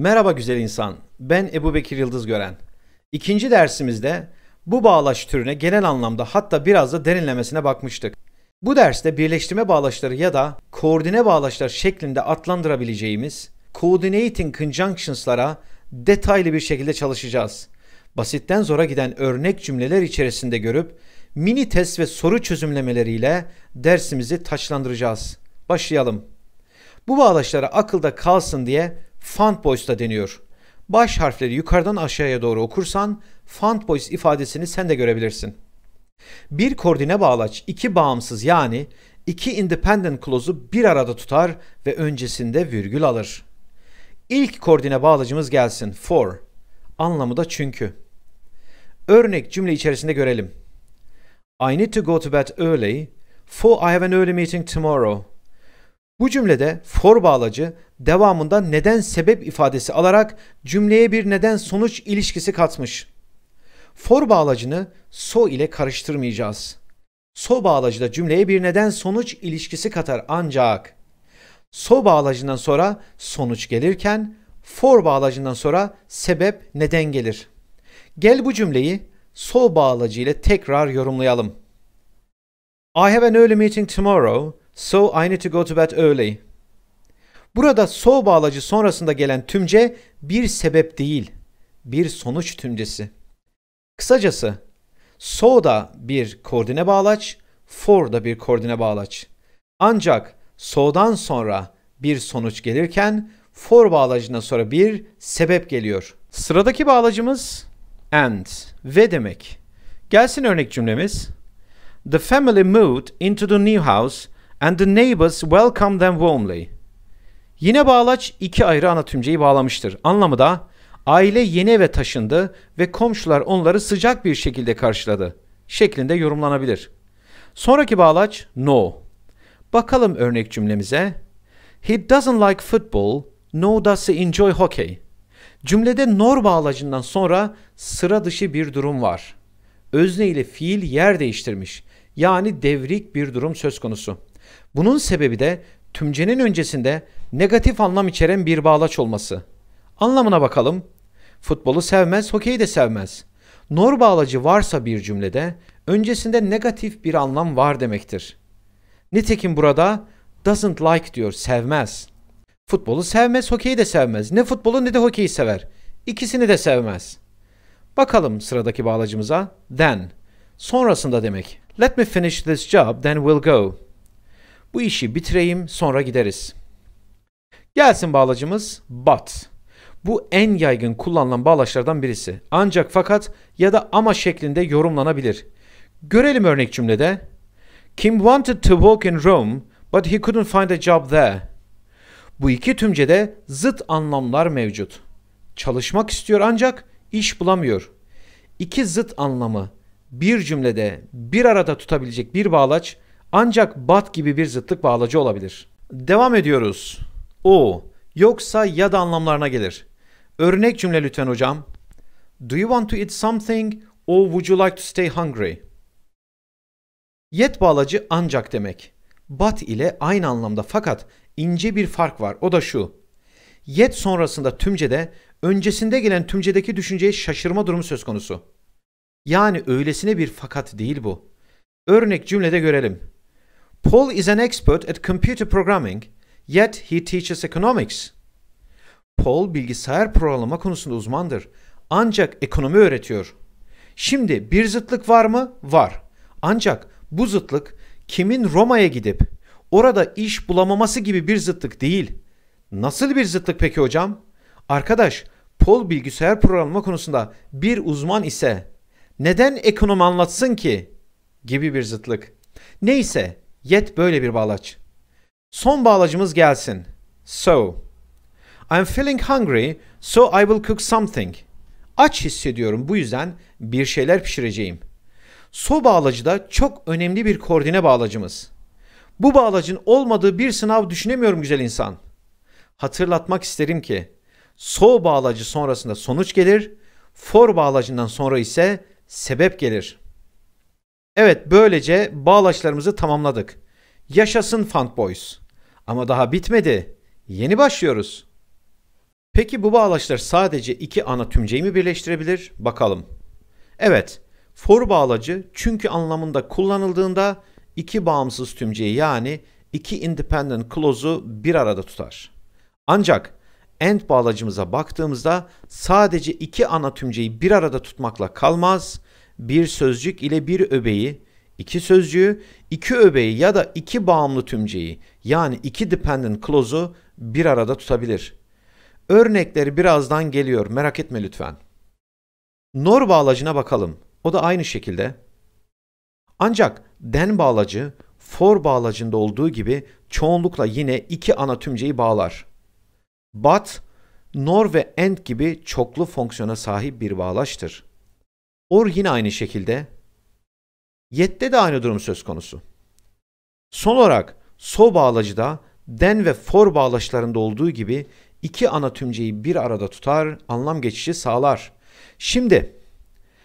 Merhaba güzel insan, ben Ebu Bekir Yıldız Gören. İkinci dersimizde bu bağlaç türüne genel anlamda hatta biraz da derinlemesine bakmıştık. Bu derste birleştirme bağlaçları ya da koordine bağlaçlar şeklinde adlandırabileceğimiz coordinating conjunctions'lara detaylı bir şekilde çalışacağız. Basitten zora giden örnek cümleler içerisinde görüp mini test ve soru çözümlemeleriyle dersimizi taçlandıracağız. Başlayalım. Bu bağlaçlara akılda kalsın diye Fontboys da deniyor. Baş harfleri yukarıdan aşağıya doğru okursan Fontboys ifadesini sen de görebilirsin. Bir koordine bağlaç iki bağımsız yani iki independent clause'u bir arada tutar ve öncesinde virgül alır. İlk koordine bağlacımız gelsin for. Anlamı da çünkü. Örnek cümle içerisinde görelim. I need to go to bed early, for I have an early meeting tomorrow. Bu cümlede for bağlacı devamında neden sebep ifadesi alarak cümleye bir neden sonuç ilişkisi katmış. For bağlacını so ile karıştırmayacağız. So bağlacı da cümleye bir neden sonuç ilişkisi katar ancak so bağlacından sonra sonuç gelirken for bağlacından sonra sebep neden gelir. Gel bu cümleyi so bağlacı ile tekrar yorumlayalım. I have an early meeting tomorrow So I need to go to bed early. Burada so bağlacı sonrasında gelen tümce bir sebep değil, bir sonuç tümcesi. Kısacası so da bir koordine bağlaç, for da bir koordine bağlaç. Ancak so'dan sonra bir sonuç gelirken for bağlacından sonra bir sebep geliyor. Sıradaki bağlacımız and ve demek. Gelsin örnek cümlemiz. The family moved into the new house and the neighbors welcome them warmly. Yine bağlaç iki ayrı ana tümceyi bağlamıştır. Anlamı da aile yeni eve taşındı ve komşular onları sıcak bir şekilde karşıladı şeklinde yorumlanabilir. Sonraki bağlaç no. Bakalım örnek cümlemize. He doesn't like football, no does he enjoy hockey. Cümlede nor bağlacından sonra sıra dışı bir durum var. Özne ile fiil yer değiştirmiş. Yani devrik bir durum söz konusu. Bunun sebebi de tümcenin öncesinde negatif anlam içeren bir bağlaç olması. Anlamına bakalım. Futbolu sevmez, hokeyi de sevmez. Nor bağlacı varsa bir cümlede öncesinde negatif bir anlam var demektir. Nitekim burada doesn't like diyor, sevmez. Futbolu sevmez, hokeyi de sevmez. Ne futbolu ne de hokeyi sever. İkisini de sevmez. Bakalım sıradaki bağlacımıza then. Sonrasında demek. Let me finish this job, then we'll go. Bu işi bitireyim sonra gideriz. Gelsin bağlacımız but. Bu en yaygın kullanılan bağlaçlardan birisi. Ancak fakat ya da ama şeklinde yorumlanabilir. Görelim örnek cümlede. Kim wanted to work in Rome but he couldn't find a job there. Bu iki tümcede zıt anlamlar mevcut. Çalışmak istiyor ancak iş bulamıyor. İki zıt anlamı bir cümlede bir arada tutabilecek bir bağlaç ancak bat gibi bir zıtlık bağlacı olabilir. Devam ediyoruz. O yoksa ya da anlamlarına gelir. Örnek cümle lütfen hocam. Do you want to eat something or would you like to stay hungry? Yet bağlacı ancak demek. But ile aynı anlamda fakat ince bir fark var. O da şu. Yet sonrasında tümcede öncesinde gelen tümcedeki düşünceye şaşırma durumu söz konusu. Yani öylesine bir fakat değil bu. Örnek cümlede görelim. Paul is an expert at computer programming, yet he teaches economics. Paul bilgisayar programlama konusunda uzmandır. Ancak ekonomi öğretiyor. Şimdi bir zıtlık var mı? Var. Ancak bu zıtlık kimin Roma'ya gidip orada iş bulamaması gibi bir zıtlık değil. Nasıl bir zıtlık peki hocam? Arkadaş, Paul bilgisayar programlama konusunda bir uzman ise neden ekonomi anlatsın ki gibi bir zıtlık. Neyse, Yet böyle bir bağlaç. Son bağlacımız gelsin. So. I'm feeling hungry, so I will cook something. Aç hissediyorum bu yüzden bir şeyler pişireceğim. So bağlacı da çok önemli bir koordine bağlacımız. Bu bağlacın olmadığı bir sınav düşünemiyorum güzel insan. Hatırlatmak isterim ki so bağlacı sonrasında sonuç gelir, for bağlacından sonra ise sebep gelir.'' Evet böylece bağlaçlarımızı tamamladık. Yaşasın fanboys. Ama daha bitmedi. Yeni başlıyoruz. Peki bu bağlaçlar sadece iki ana tümceyi mi birleştirebilir? Bakalım. Evet, for bağlacı çünkü anlamında kullanıldığında iki bağımsız tümceyi yani iki independent clause'u bir arada tutar. Ancak end bağlacımıza baktığımızda sadece iki ana tümceyi bir arada tutmakla kalmaz, bir sözcük ile bir öbeği, iki sözcüğü, iki öbeği ya da iki bağımlı tümceyi yani iki dependent clause'u bir arada tutabilir. Örnekleri birazdan geliyor merak etme lütfen. Nor bağlacına bakalım. O da aynı şekilde. Ancak den bağlacı for bağlacında olduğu gibi çoğunlukla yine iki ana tümceyi bağlar. But, nor ve and gibi çoklu fonksiyona sahip bir bağlaçtır. Or yine aynı şekilde. Yet'te de aynı durum söz konusu. Son olarak so bağlacı da den ve for bağlaçlarında olduğu gibi iki ana tümceyi bir arada tutar, anlam geçişi sağlar. Şimdi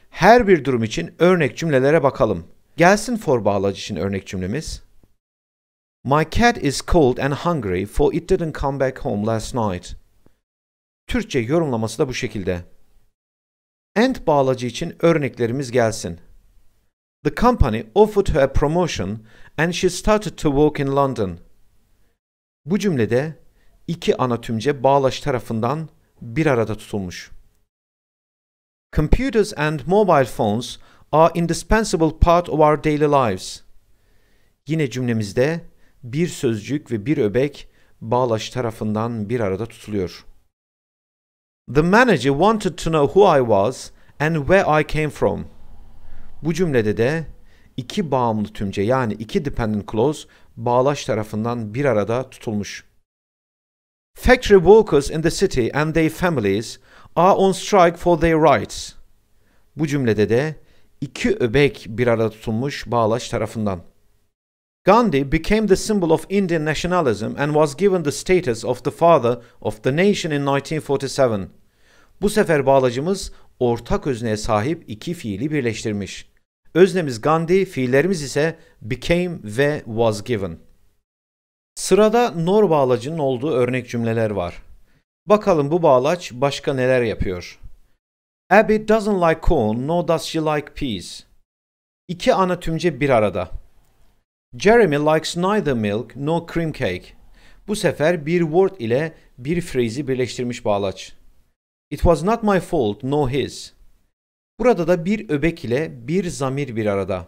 her bir durum için örnek cümlelere bakalım. Gelsin for bağlacı için örnek cümlemiz. My cat is cold and hungry for it didn't come back home last night. Türkçe yorumlaması da bu şekilde. End bağlacı için örneklerimiz gelsin. The company offered her a promotion and she started to work in London. Bu cümlede iki ana tümce bağlaç tarafından bir arada tutulmuş. Computers and mobile phones are indispensable part of our daily lives. Yine cümlemizde bir sözcük ve bir öbek bağlaç tarafından bir arada tutuluyor. The manager wanted to know who I was and where I came from. Bu cümlede de iki bağımlı tümce yani iki dependent clause bağlaç tarafından bir arada tutulmuş. Factory workers in the city and their families are on strike for their rights. Bu cümlede de iki öbek bir arada tutulmuş bağlaç tarafından. Gandhi became the symbol of Indian nationalism and was given the status of the father of the nation in 1947. Bu sefer bağlacımız ortak özneye sahip iki fiili birleştirmiş. Öznemiz Gandhi, fiillerimiz ise became ve was given. Sırada nor bağlacının olduğu örnek cümleler var. Bakalım bu bağlaç başka neler yapıyor. Abby doesn't like corn nor does she like peas. İki ana tümce bir arada. Jeremy likes neither milk nor cream cake. Bu sefer bir word ile bir phrase'i birleştirmiş bağlaç. It was not my fault no his. Burada da bir öbek ile bir zamir bir arada.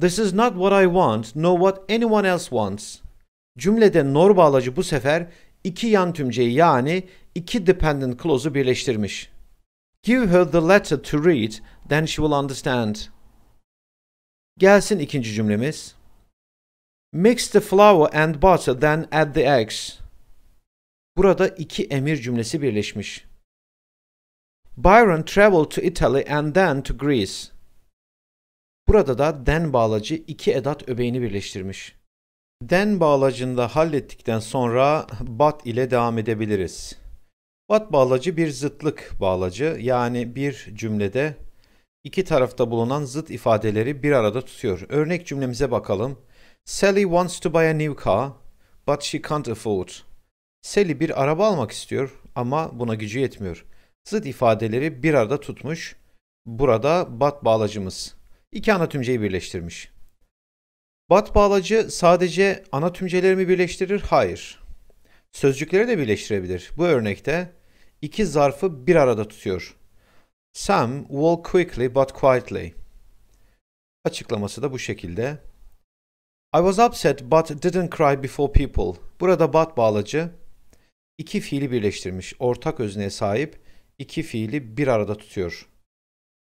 This is not what I want, no what anyone else wants. Cümlede nor bağlacı bu sefer iki yan tümceyi yani iki dependent clause'u birleştirmiş. Give her the letter to read, then she will understand. Gelsin ikinci cümlemiz. Mix the flour and butter then add the eggs. Burada iki emir cümlesi birleşmiş. Byron traveled to Italy and then to Greece. Burada da then bağlacı iki edat öbeğini birleştirmiş. Then bağlacını da hallettikten sonra but ile devam edebiliriz. But bağlacı bir zıtlık bağlacı yani bir cümlede iki tarafta bulunan zıt ifadeleri bir arada tutuyor. Örnek cümlemize bakalım. Sally wants to buy a new car, but she can't afford. Sally bir araba almak istiyor ama buna gücü yetmiyor. Zıt ifadeleri bir arada tutmuş. Burada bat bağlacımız. İki ana tümceyi birleştirmiş. Bat bağlacı sadece ana tümceleri mi birleştirir? Hayır. Sözcükleri de birleştirebilir. Bu örnekte iki zarfı bir arada tutuyor. Sam walk quickly but quietly. Açıklaması da bu şekilde. I was upset but didn't cry before people. Burada but bağlacı iki fiili birleştirmiş. Ortak özneye sahip iki fiili bir arada tutuyor.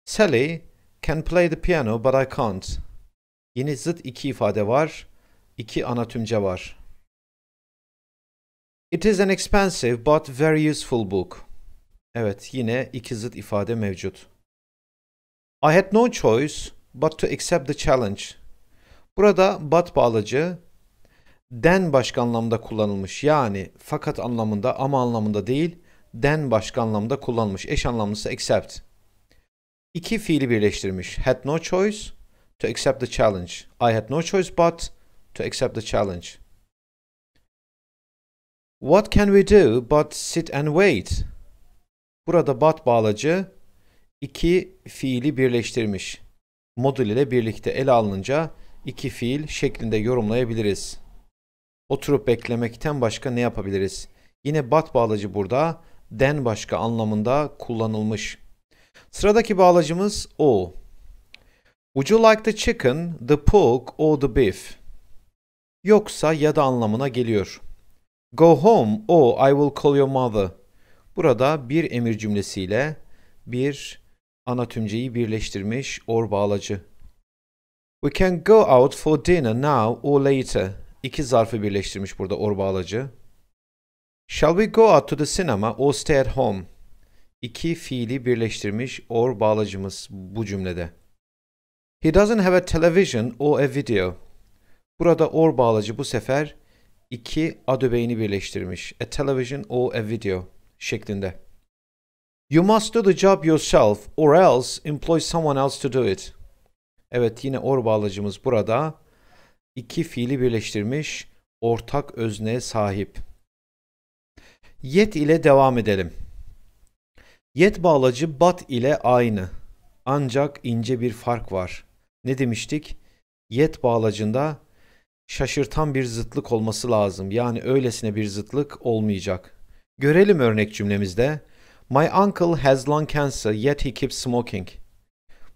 Sally can play the piano but I can't. Yine zıt iki ifade var. iki ana var. It is an expensive but very useful book. Evet yine iki zıt ifade mevcut. I had no choice but to accept the challenge. Burada bat bağlacı den başka anlamda kullanılmış. Yani fakat anlamında ama anlamında değil den başka anlamda kullanılmış. Eş anlamlısı except. İki fiili birleştirmiş. Had no choice to accept the challenge. I had no choice but to accept the challenge. What can we do but sit and wait? Burada but bağlacı iki fiili birleştirmiş. Modül ile birlikte ele alınca iki fiil şeklinde yorumlayabiliriz. Oturup beklemekten başka ne yapabiliriz? Yine bat bağlacı burada den başka anlamında kullanılmış. Sıradaki bağlacımız o. Would you like the chicken, the pork or the beef? Yoksa ya da anlamına geliyor. Go home or I will call your mother. Burada bir emir cümlesiyle bir ana tümceyi birleştirmiş or bağlacı We can go out for dinner now or later. İki zarfı birleştirmiş burada orbağlacı. Shall we go out to the cinema or stay at home? İki fiili birleştirmiş or bağlacımız bu cümlede. He doesn't have a television or a video. Burada or bağlacı bu sefer iki adöbeğini birleştirmiş. A television or a video şeklinde. You must do the job yourself or else employ someone else to do it. Evet yine or bağlacımız burada. iki fiili birleştirmiş ortak özneye sahip. Yet ile devam edelim. Yet bağlacı bat ile aynı. Ancak ince bir fark var. Ne demiştik? Yet bağlacında şaşırtan bir zıtlık olması lazım. Yani öylesine bir zıtlık olmayacak. Görelim örnek cümlemizde. My uncle has lung cancer yet he keeps smoking.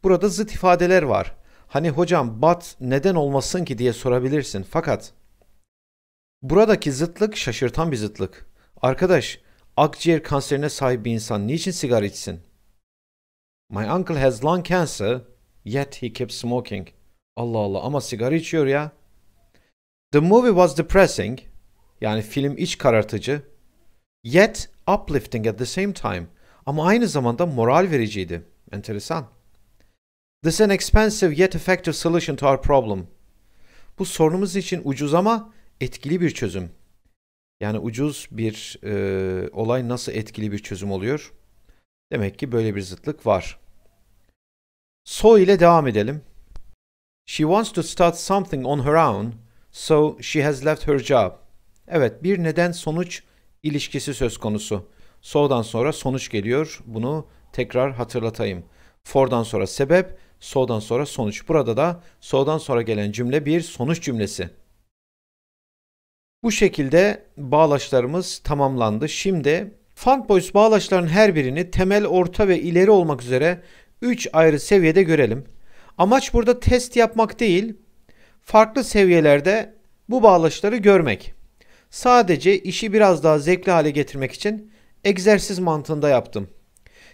Burada zıt ifadeler var. Hani hocam bat neden olmasın ki diye sorabilirsin. Fakat buradaki zıtlık şaşırtan bir zıtlık. Arkadaş akciğer kanserine sahip bir insan niçin sigara içsin? My uncle has lung cancer yet he kept smoking. Allah Allah ama sigara içiyor ya. The movie was depressing. Yani film iç karartıcı. Yet uplifting at the same time. Ama aynı zamanda moral vericiydi. Enteresan. This is an expensive yet effective solution to our problem. Bu sorunumuz için ucuz ama etkili bir çözüm. Yani ucuz bir e, olay nasıl etkili bir çözüm oluyor? Demek ki böyle bir zıtlık var. So ile devam edelim. She wants to start something on her own, so she has left her job. Evet, bir neden sonuç ilişkisi söz konusu. So'dan sonra sonuç geliyor. Bunu tekrar hatırlatayım. For'dan sonra sebep, so'dan sonra sonuç. Burada da so'dan sonra gelen cümle bir sonuç cümlesi. Bu şekilde bağlaçlarımız tamamlandı. Şimdi Funboys bağlaçların her birini temel, orta ve ileri olmak üzere 3 ayrı seviyede görelim. Amaç burada test yapmak değil, farklı seviyelerde bu bağlaçları görmek. Sadece işi biraz daha zevkli hale getirmek için egzersiz mantığında yaptım.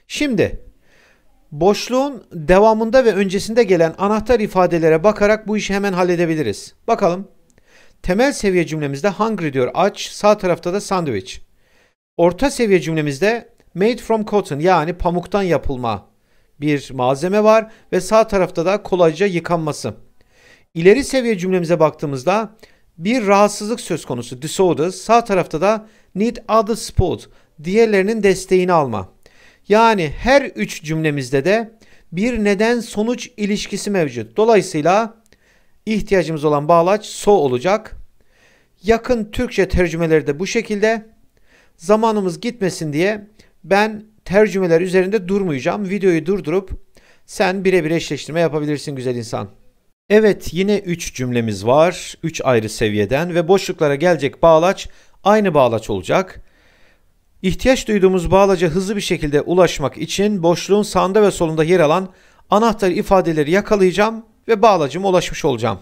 Şimdi Boşluğun devamında ve öncesinde gelen anahtar ifadelere bakarak bu işi hemen halledebiliriz. Bakalım. Temel seviye cümlemizde hungry diyor aç, sağ tarafta da sandviç. Orta seviye cümlemizde made from cotton yani pamuktan yapılma bir malzeme var ve sağ tarafta da kolayca yıkanması. İleri seviye cümlemize baktığımızda bir rahatsızlık söz konusu disorder. Sağ tarafta da need other support diğerlerinin desteğini alma. Yani her üç cümlemizde de bir neden sonuç ilişkisi mevcut. Dolayısıyla ihtiyacımız olan bağlaç so olacak. Yakın Türkçe tercümeleri de bu şekilde. Zamanımız gitmesin diye ben tercümeler üzerinde durmayacağım. Videoyu durdurup sen birebir eşleştirme yapabilirsin güzel insan. Evet yine 3 cümlemiz var. 3 ayrı seviyeden ve boşluklara gelecek bağlaç aynı bağlaç olacak. İhtiyaç duyduğumuz bağlaca hızlı bir şekilde ulaşmak için boşluğun sağında ve solunda yer alan anahtar ifadeleri yakalayacağım ve bağlacıma ulaşmış olacağım.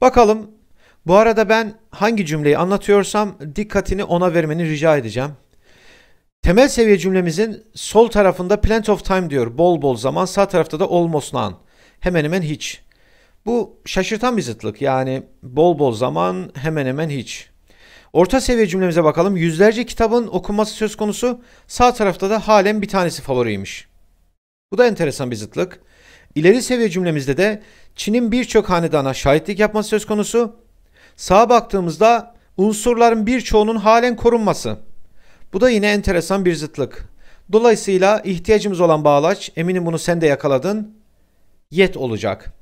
Bakalım bu arada ben hangi cümleyi anlatıyorsam dikkatini ona vermeni rica edeceğim. Temel seviye cümlemizin sol tarafında plenty of time diyor. Bol bol zaman. Sağ tarafta da almost none. Hemen hemen hiç. Bu şaşırtan bir zıtlık. Yani bol bol zaman hemen hemen hiç. Orta seviye cümlemize bakalım. Yüzlerce kitabın okunması söz konusu. Sağ tarafta da halen bir tanesi favoriymiş. Bu da enteresan bir zıtlık. İleri seviye cümlemizde de Çin'in birçok hanedana şahitlik yapması söz konusu. Sağa baktığımızda unsurların birçoğunun halen korunması. Bu da yine enteresan bir zıtlık. Dolayısıyla ihtiyacımız olan bağlaç, eminim bunu sen de yakaladın, yet olacak.''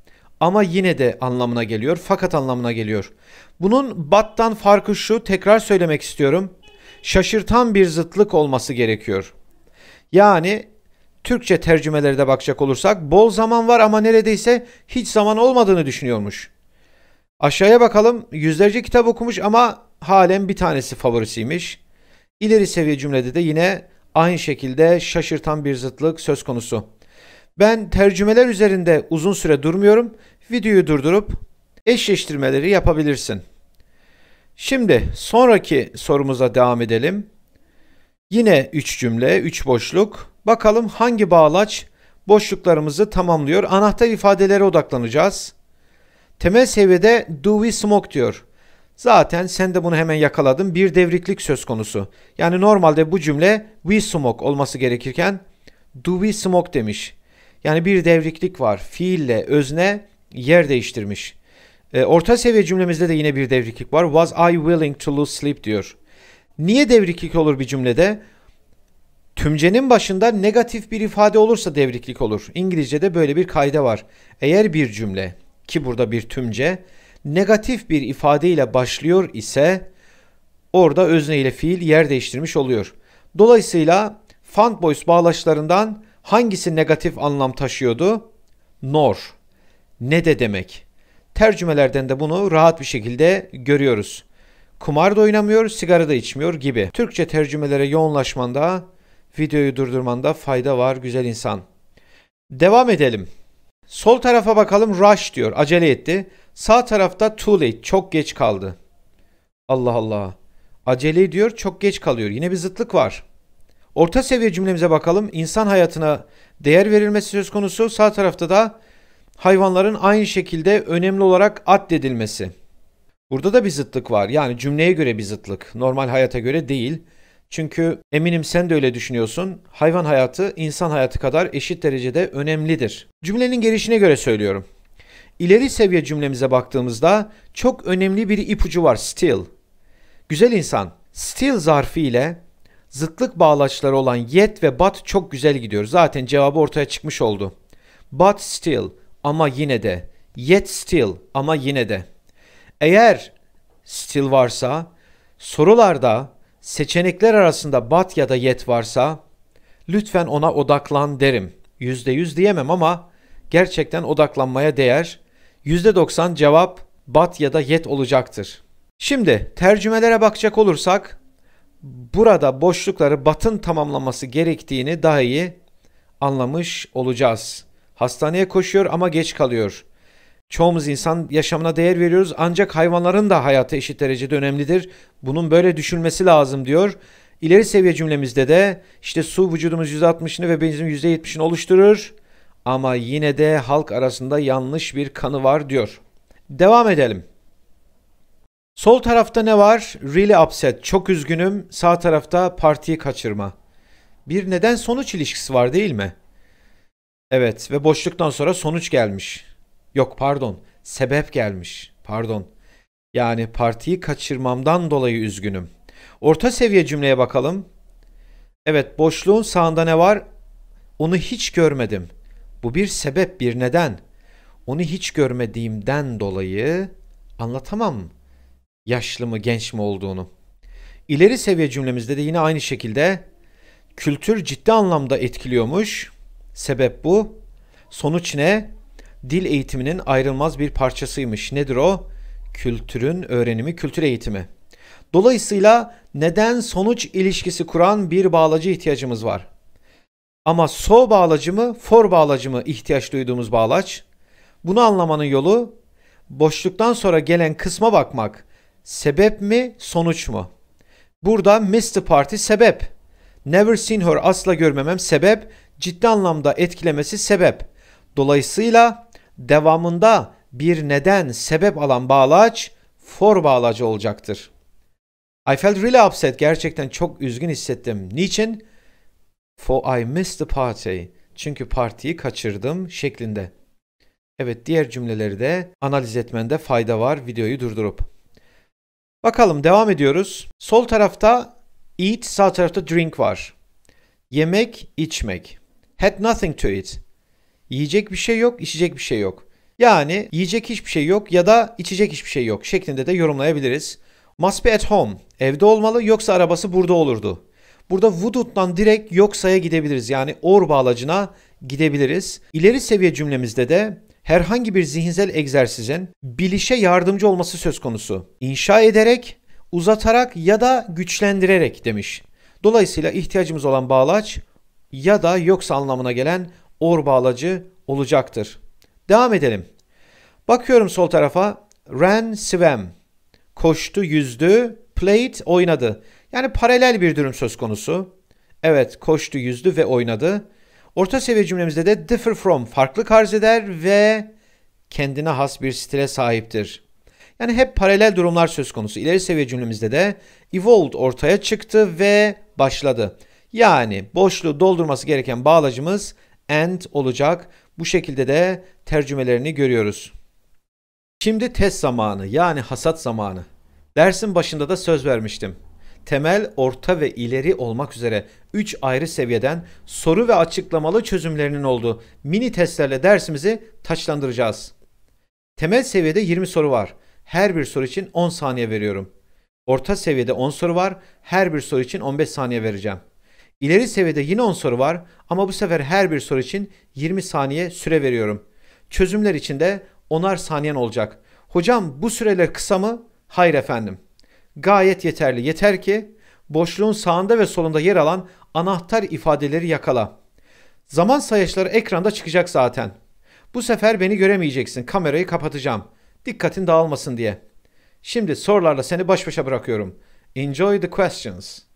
ama yine de anlamına geliyor. Fakat anlamına geliyor. Bunun battan farkı şu tekrar söylemek istiyorum. Şaşırtan bir zıtlık olması gerekiyor. Yani Türkçe tercümeleri de bakacak olursak bol zaman var ama neredeyse hiç zaman olmadığını düşünüyormuş. Aşağıya bakalım yüzlerce kitap okumuş ama halen bir tanesi favorisiymiş. İleri seviye cümlede de yine aynı şekilde şaşırtan bir zıtlık söz konusu. Ben tercümeler üzerinde uzun süre durmuyorum videoyu durdurup eşleştirmeleri yapabilirsin. Şimdi sonraki sorumuza devam edelim. Yine 3 cümle, 3 boşluk. Bakalım hangi bağlaç boşluklarımızı tamamlıyor. Anahtar ifadelere odaklanacağız. Temel seviyede do we smoke diyor. Zaten sen de bunu hemen yakaladın. Bir devriklik söz konusu. Yani normalde bu cümle we smoke olması gerekirken do we smoke demiş. Yani bir devriklik var. Fiille özne yer değiştirmiş. E, orta seviye cümlemizde de yine bir devriklik var. Was I willing to lose sleep diyor. Niye devriklik olur bir cümlede? Tümcenin başında negatif bir ifade olursa devriklik olur. İngilizce'de böyle bir kayda var. Eğer bir cümle ki burada bir tümce negatif bir ifade ile başlıyor ise orada özne ile fiil yer değiştirmiş oluyor. Dolayısıyla Fun Boys bağlaçlarından hangisi negatif anlam taşıyordu? Nor ne de demek. Tercümelerden de bunu rahat bir şekilde görüyoruz. Kumar da oynamıyor, sigara da içmiyor gibi. Türkçe tercümelere yoğunlaşmanda, videoyu durdurmanda fayda var güzel insan. Devam edelim. Sol tarafa bakalım rush diyor. Acele etti. Sağ tarafta too late. Çok geç kaldı. Allah Allah. Acele ediyor, çok geç kalıyor. Yine bir zıtlık var. Orta seviye cümlemize bakalım. İnsan hayatına değer verilmesi söz konusu. Sağ tarafta da hayvanların aynı şekilde önemli olarak addedilmesi. Burada da bir zıtlık var. Yani cümleye göre bir zıtlık. Normal hayata göre değil. Çünkü eminim sen de öyle düşünüyorsun. Hayvan hayatı insan hayatı kadar eşit derecede önemlidir. Cümlenin gelişine göre söylüyorum. İleri seviye cümlemize baktığımızda çok önemli bir ipucu var still. Güzel insan still zarfı ile zıtlık bağlaçları olan yet ve but çok güzel gidiyor. Zaten cevabı ortaya çıkmış oldu. But still ama yine de. Yet still ama yine de. Eğer still varsa sorularda seçenekler arasında but ya da yet varsa lütfen ona odaklan derim. %100 diyemem ama gerçekten odaklanmaya değer. %90 cevap but ya da yet olacaktır. Şimdi tercümelere bakacak olursak burada boşlukları batın tamamlaması gerektiğini daha iyi anlamış olacağız. Hastaneye koşuyor ama geç kalıyor. Çoğumuz insan yaşamına değer veriyoruz ancak hayvanların da hayatı eşit derecede önemlidir. Bunun böyle düşünmesi lazım diyor. İleri seviye cümlemizde de işte su vücudumuz %60'ını ve benizin %70'ini oluşturur ama yine de halk arasında yanlış bir kanı var diyor. Devam edelim. Sol tarafta ne var? Really upset, çok üzgünüm. Sağ tarafta partiyi kaçırma. Bir neden sonuç ilişkisi var değil mi? Evet ve boşluktan sonra sonuç gelmiş. Yok pardon, sebep gelmiş. Pardon. Yani partiyi kaçırmamdan dolayı üzgünüm. Orta seviye cümleye bakalım. Evet, boşluğun sağında ne var? Onu hiç görmedim. Bu bir sebep, bir neden. Onu hiç görmediğimden dolayı anlatamam yaşlı mı, genç mi olduğunu. İleri seviye cümlemizde de yine aynı şekilde kültür ciddi anlamda etkiliyormuş. Sebep bu. Sonuç ne? Dil eğitiminin ayrılmaz bir parçasıymış. Nedir o? Kültürün öğrenimi, kültür eğitimi. Dolayısıyla neden sonuç ilişkisi kuran bir bağlacı ihtiyacımız var. Ama so bağlacı mı, for bağlacı mı ihtiyaç duyduğumuz bağlaç? Bunu anlamanın yolu boşluktan sonra gelen kısma bakmak. Sebep mi, sonuç mu? Burada Mr. Party sebep. Never seen her asla görmemem sebep ciddi anlamda etkilemesi sebep. Dolayısıyla devamında bir neden sebep alan bağlaç for bağlacı olacaktır. I felt really upset. Gerçekten çok üzgün hissettim. Niçin? For I missed the party. Çünkü partiyi kaçırdım şeklinde. Evet diğer cümleleri de analiz etmende fayda var videoyu durdurup. Bakalım devam ediyoruz. Sol tarafta eat, sağ tarafta drink var. Yemek, içmek. Had nothing to eat. Yiyecek bir şey yok, içecek bir şey yok. Yani yiyecek hiçbir şey yok ya da içecek hiçbir şey yok şeklinde de yorumlayabiliriz. Must be at home. Evde olmalı yoksa arabası burada olurdu. Burada wouldn't'dan direkt yoksa'ya gidebiliriz. Yani or bağlacına gidebiliriz. İleri seviye cümlemizde de herhangi bir zihinsel egzersizin bilişe yardımcı olması söz konusu. İnşa ederek, uzatarak ya da güçlendirerek demiş. Dolayısıyla ihtiyacımız olan bağlaç ya da yoksa anlamına gelen or bağlacı olacaktır. Devam edelim. Bakıyorum sol tarafa. Ran swam. Koştu, yüzdü. Played, oynadı. Yani paralel bir durum söz konusu. Evet, koştu, yüzdü ve oynadı. Orta seviye cümlemizde de differ from farklı karz eder ve kendine has bir stile sahiptir. Yani hep paralel durumlar söz konusu. İleri seviye cümlemizde de evolved ortaya çıktı ve başladı. Yani boşluğu doldurması gereken bağlacımız and olacak. Bu şekilde de tercümelerini görüyoruz. Şimdi test zamanı yani hasat zamanı. Dersin başında da söz vermiştim. Temel, orta ve ileri olmak üzere 3 ayrı seviyeden soru ve açıklamalı çözümlerinin olduğu mini testlerle dersimizi taçlandıracağız. Temel seviyede 20 soru var. Her bir soru için 10 saniye veriyorum. Orta seviyede 10 soru var. Her bir soru için 15 saniye vereceğim. İleri seviyede yine 10 soru var ama bu sefer her bir soru için 20 saniye süre veriyorum. Çözümler için de 10'ar saniyen olacak. Hocam bu süreler kısa mı? Hayır efendim. Gayet yeterli. Yeter ki boşluğun sağında ve solunda yer alan anahtar ifadeleri yakala. Zaman sayışları ekranda çıkacak zaten. Bu sefer beni göremeyeceksin. Kamerayı kapatacağım. Dikkatin dağılmasın diye. Şimdi sorularla seni baş başa bırakıyorum. Enjoy the questions.